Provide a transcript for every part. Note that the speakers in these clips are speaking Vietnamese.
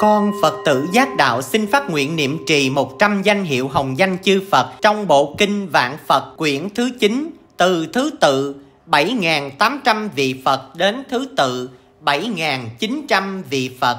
Con Phật tử giác đạo xin phát nguyện niệm trì 100 danh hiệu hồng danh chư Phật trong bộ kinh Vạn Phật quyển thứ 9 từ thứ tự 7.800 vị Phật đến thứ tự 7.900 vị Phật.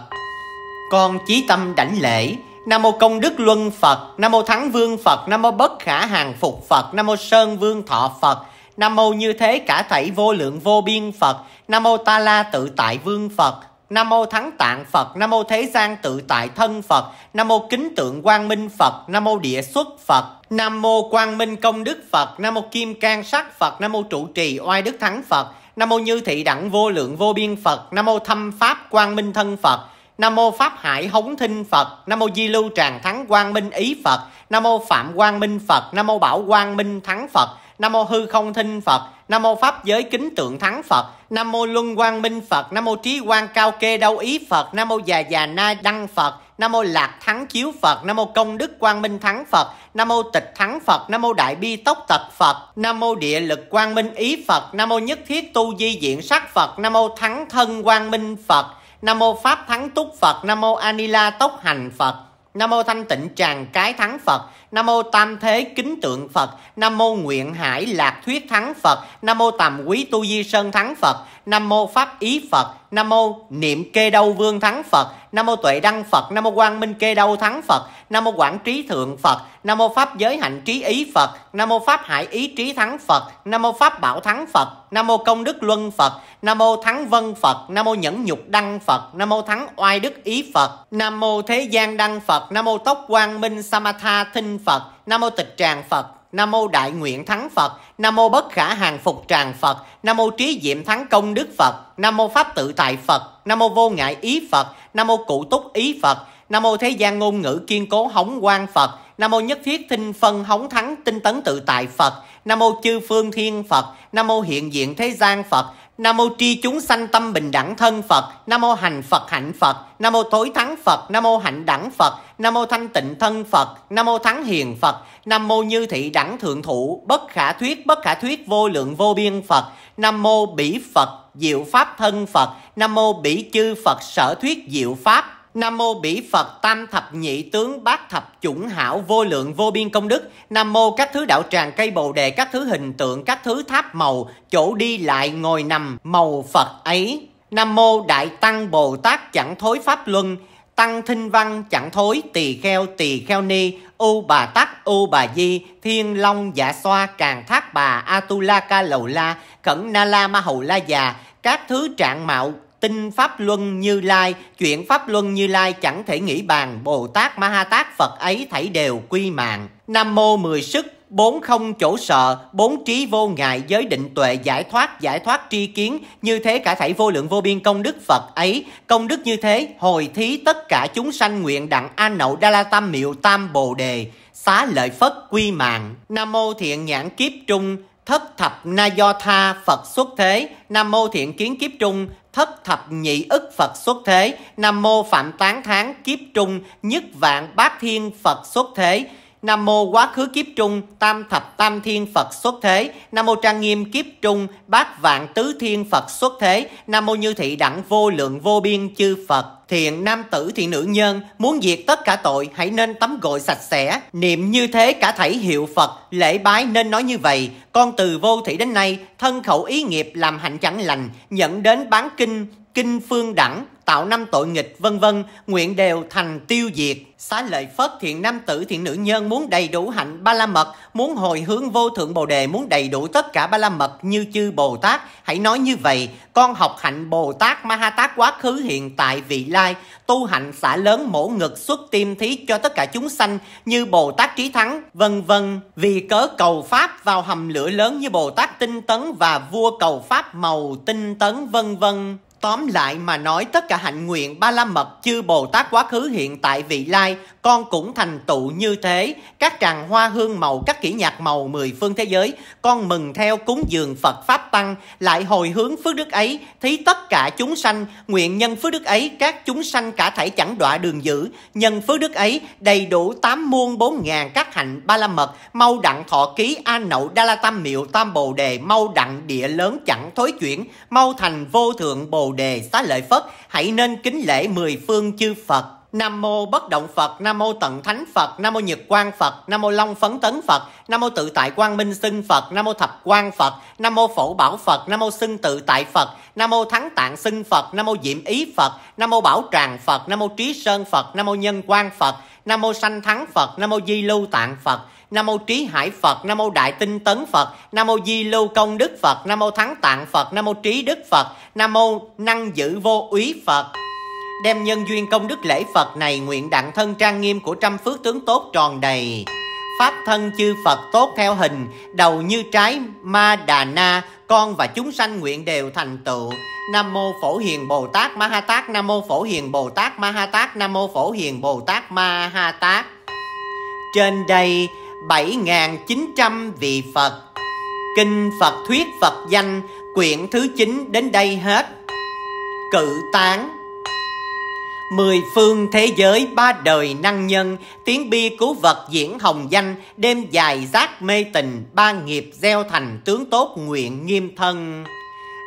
Con chí tâm đảnh lễ, Nam mô Công Đức Luân Phật, Nam mô Thắng Vương Phật, Nam mô Bất Khả Hàng Phục Phật, Nam mô Sơn Vương Thọ Phật, Nam mô Như Thế Cả Thảy Vô Lượng Vô Biên Phật, Nam mô Ta La Tự Tại Vương Phật, Nam mô Thắng Tạng Phật, Nam mô Thế gian tự tại thân Phật, Nam mô Kính tượng Quang Minh Phật, Nam mô Địa xuất Phật, Nam mô Quang Minh Công Đức Phật, Nam mô Kim Cang Sắc Phật, Nam mô Trụ Trì Oai Đức Thắng Phật, Nam mô Như Thị Đẳng Vô Lượng Vô Biên Phật, Nam mô Thâm Pháp Quang Minh Thân Phật, Nam mô Pháp Hải Hống Thinh Phật, Nam mô Di Lưu Tràng Thắng Quang Minh Ý Phật, Nam mô Phạm Quang Minh Phật, Nam mô Bảo Quang Minh Thắng Phật, Nam mô hư không thinh Phật, Nam mô pháp giới kính tượng thắng Phật, Nam mô luân quang minh Phật, Nam mô trí quang cao kê đâu ý Phật, Nam mô già già na đăng Phật, Nam mô lạc thắng chiếu Phật, Nam mô công đức quang minh thắng Phật, Nam mô tịch thắng Phật, Nam mô đại bi tốc tật Phật, Nam mô địa lực quang minh ý Phật, Nam mô nhất thiết tu di diện sắc Phật, Nam mô thắng thân quang minh Phật, Nam mô pháp thắng túc Phật, Nam mô anila tốc hành Phật. Nam mô thanh tịnh tràng cái thắng Phật. Nam mô tam thế kính tượng Phật. Nam mô nguyện hải lạc thuyết thắng Phật. Nam mô tàm quý tu di sơn thắng Phật. Nam mô Pháp Ý Phật, Nam mô Niệm Kê Đâu Vương Thắng Phật, Nam mô Tuệ Đăng Phật, Nam mô Quang Minh Kê Đâu Thắng Phật, Nam mô Quảng Trí Thượng Phật, Nam mô Pháp Giới Hạnh Trí Ý Phật, Nam mô Pháp Hải Ý Trí Thắng Phật, Nam mô Pháp Bảo Thắng Phật, Nam mô Công Đức Luân Phật, Nam mô Thắng Vân Phật, Nam mô Nhẫn Nhục Đăng Phật, Nam mô Thắng Oai Đức Ý Phật, Nam mô Thế Gian Đăng Phật, Nam mô Tốc Quang Minh Samatha Thinh Phật, Nam mô Tịch Tràng Phật, Nam mô Đại Nguyện Thắng Phật, Nam mô Bất Khả Hàng Phục Tràng Phật, Nam mô Trí Diệm Thắng Công Đức Phật, Nam mô Pháp Tự Tại Phật, Nam mô Vô Ngại Ý Phật, Nam mô Cụ Túc Ý Phật, Nam mô Thế gian ngôn ngữ kiên cố hống quang Phật, Nam mô nhất thiết thinh phân hống thắng tinh tấn tự tại Phật. Nam mô chư phương thiên Phật. Nam mô hiện diện thế gian Phật. Nam mô tri chúng sanh tâm bình đẳng thân Phật. Nam mô hành Phật hạnh Phật. Nam mô tối thắng Phật. Nam mô hạnh đẳng Phật. Nam mô thanh tịnh thân Phật. Nam mô thắng hiền Phật. Nam mô như thị đẳng thượng thủ bất khả thuyết, bất khả thuyết vô lượng vô biên Phật. Nam mô bỉ Phật, diệu pháp thân Phật. Nam mô bỉ chư Phật sở thuyết diệu pháp Nam mô bỉ Phật tam thập nhị tướng bát thập chủng hảo vô lượng vô biên công đức. Nam mô các thứ đạo tràng cây bồ đề, các thứ hình tượng, các thứ tháp màu, chỗ đi lại ngồi nằm màu Phật ấy. Nam mô đại tăng Bồ Tát chẳng thối pháp luân, tăng thinh văn chẳng thối tỳ kheo tỳ kheo ni, u bà tắc u bà di, thiên long giả dạ xoa càng thác bà, atula ca lầu la, cẩn na la ma hầu la già, các thứ trạng mạo Tin Pháp Luân Như Lai, chuyện Pháp Luân Như Lai chẳng thể nghĩ bàn, Bồ Tát Ma Ha Tát Phật ấy thảy đều quy mạng. Nam Mô Mười Sức, bốn không chỗ sợ, bốn trí vô ngại, giới định tuệ, giải thoát, giải thoát tri kiến, như thế cả thảy vô lượng vô biên công đức Phật ấy, công đức như thế, hồi thí tất cả chúng sanh nguyện đặng an nậu đa la tam miệu tam bồ đề, xá lợi phất quy mạng, nam mô thiện nhãn kiếp trung, thất thập na do tha Phật xuất thế, nam mô thiện kiến kiếp trung, thất thập nhị ức Phật xuất thế, Nam mô Phạm Tán Tháng kiếp trung, nhất vạn bát thiên Phật xuất thế, Nam mô quá khứ kiếp trung, tam thập tam thiên Phật xuất thế. Nam mô trang nghiêm kiếp trung, bát vạn tứ thiên Phật xuất thế. Nam mô như thị đẳng vô lượng vô biên chư Phật. Thiện nam tử thiện nữ nhân, muốn diệt tất cả tội, hãy nên tắm gội sạch sẽ. Niệm như thế cả thảy hiệu Phật, lễ bái nên nói như vậy. Con từ vô thị đến nay, thân khẩu ý nghiệp làm hạnh chẳng lành, nhận đến bán kinh, kinh phương đẳng, tạo năm tội nghịch vân vân, nguyện đều thành tiêu diệt. Xá lợi phất thiện nam tử thiện nữ nhân muốn đầy đủ hạnh ba la mật, muốn hồi hướng vô thượng bồ đề, muốn đầy đủ tất cả ba la mật như chư Bồ Tát. Hãy nói như vậy, con học hạnh Bồ Tát Ma Ha Tát quá khứ hiện tại vị lai, tu hạnh xả lớn mổ ngực xuất tim thí cho tất cả chúng sanh như Bồ Tát trí thắng, vân vân. Vì cớ cầu pháp vào hầm lửa lớn như Bồ Tát tinh tấn và vua cầu pháp màu tinh tấn vân vân. Tóm lại mà nói tất cả hạnh nguyện ba la mật chư Bồ Tát quá khứ hiện tại vị lai con cũng thành tựu như thế. Các tràng hoa hương màu, các kỹ nhạc màu mười phương thế giới, con mừng theo cúng dường Phật Pháp Tăng, lại hồi hướng phước đức ấy, thí tất cả chúng sanh, nguyện nhân phước đức ấy, các chúng sanh cả thảy chẳng đọa đường dữ, nhân phước đức ấy, đầy đủ tám muôn bốn ngàn các hạnh ba la mật, mau đặng thọ ký, a nậu, đa la tam miệu, tam bồ đề, mau đặng địa lớn chẳng thối chuyển, mau thành vô thượng bồ đề xá lợi phất, hãy nên kính lễ mười phương chư Phật. Nam mô bất động Phật, Nam mô tận thánh Phật, Nam mô nhật quang Phật, Nam mô long phấn tấn Phật, Nam mô tự tại quang minh xưng Phật, Nam mô thập quang Phật, Nam mô phổ bảo Phật, Nam mô xưng tự tại Phật, Nam mô thắng tạng xưng Phật, Nam mô diệm ý Phật, Nam mô bảo tràng Phật, Nam mô trí sơn Phật, Nam mô nhân quang Phật, Nam mô sanh thắng Phật, Nam mô di lưu tạng Phật, Nam mô Trí Hải Phật, Nam mô Đại Tinh Tấn Phật, Nam mô Di Lưu Công Đức Phật, Nam mô Thắng Tạng Phật, Nam mô Trí Đức Phật, Nam mô Năng Giữ Vô Úy Phật đem nhân duyên công đức lễ Phật này nguyện đặng thân trang nghiêm của trăm phước tướng tốt tròn đầy. Pháp thân chư Phật tốt theo hình, đầu như trái ma đà na, con và chúng sanh nguyện đều thành tựu. Nam mô Phổ Hiền Bồ Tát Ma Ha Tát, Nam mô Phổ Hiền Bồ Tát Ma Ha Tát, Nam mô Phổ Hiền Bồ Tát Ma Ha Tát. Trên đây 7.900 vị Phật Kinh Phật Thuyết Phật Danh Quyển thứ 9 đến đây hết Cự tán Mười phương thế giới ba đời năng nhân, tiếng bi cứu vật diễn hồng danh, đêm dài giác mê tình, ba nghiệp gieo thành tướng tốt nguyện nghiêm thân.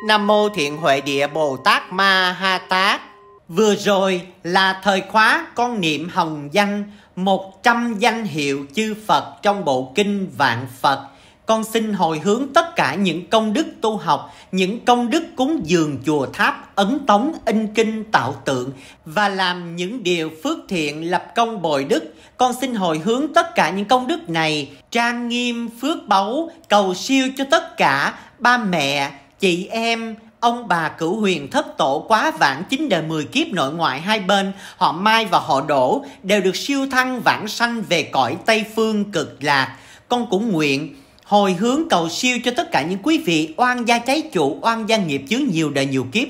Nam Mô Thiện Huệ Địa Bồ Tát Ma Ha Tát Vừa rồi là thời khóa con niệm hồng danh, một trăm danh hiệu chư Phật trong bộ kinh Vạn Phật con xin hồi hướng tất cả những công đức tu học, những công đức cúng dường chùa tháp, ấn tống, in kinh, tạo tượng và làm những điều phước thiện lập công bồi đức. Con xin hồi hướng tất cả những công đức này, trang nghiêm, phước báu, cầu siêu cho tất cả ba mẹ, chị em, ông bà cửu huyền thất tổ quá vãng chín đời mười kiếp nội ngoại hai bên, họ Mai và họ đổ đều được siêu thăng vãng sanh về cõi Tây Phương cực lạc. Con cũng nguyện hồi hướng cầu siêu cho tất cả những quý vị oan gia cháy trụ, oan gia nghiệp chứa nhiều đời nhiều kiếp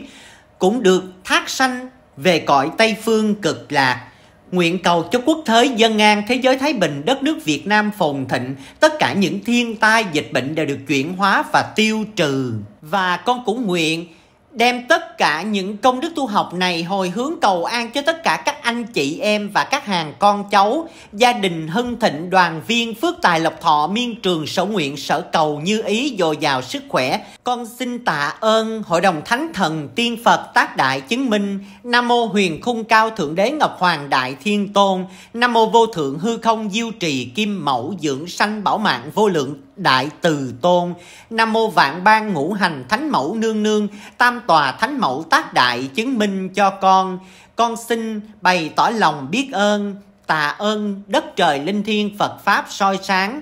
cũng được thác sanh về cõi Tây phương cực lạc. Nguyện cầu cho quốc thế dân an, thế giới thái bình, đất nước Việt Nam phồn thịnh, tất cả những thiên tai dịch bệnh đều được chuyển hóa và tiêu trừ. Và con cũng nguyện đem tất cả những công đức tu học này hồi hướng cầu an cho tất cả các anh chị em và các hàng con cháu, gia đình hưng thịnh, đoàn viên, phước tài lộc thọ, miên trường, sở nguyện, sở cầu như ý, dồi dào sức khỏe. Con xin tạ ơn Hội đồng Thánh Thần, Tiên Phật, Tác Đại, Chứng Minh, Nam Mô Huyền Khung Cao Thượng Đế Ngọc Hoàng Đại Thiên Tôn, Nam Mô Vô Thượng Hư Không Diêu Trì Kim Mẫu Dưỡng Sanh Bảo Mạng Vô Lượng Đại Từ Tôn, Nam Mô Vạn Ban Ngũ Hành Thánh Mẫu Nương Nương, Tam Tòa Thánh Mẫu Tác Đại chứng minh cho con. Con xin bày tỏ lòng biết ơn, tạ ơn đất trời linh thiên Phật Pháp soi sáng,